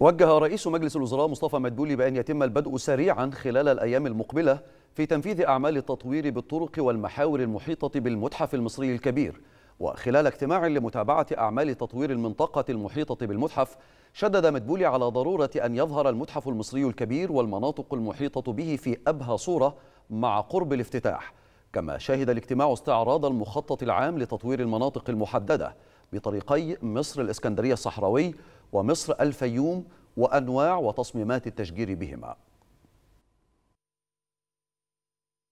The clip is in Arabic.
وجه رئيس مجلس الوزراء مصطفى مدبولي بأن يتم البدء سريعا خلال الأيام المقبلة في تنفيذ أعمال التطوير بالطرق والمحاور المحيطة بالمتحف المصري الكبير وخلال اجتماع لمتابعة أعمال تطوير المنطقة المحيطة بالمتحف شدد مدبولي على ضرورة أن يظهر المتحف المصري الكبير والمناطق المحيطة به في أبهى صورة مع قرب الافتتاح كما شهد الاجتماع استعراض المخطط العام لتطوير المناطق المحددة بطريقي مصر الإسكندرية الصحراوي ومصر الفيوم وأنواع وتصميمات التشجير بهما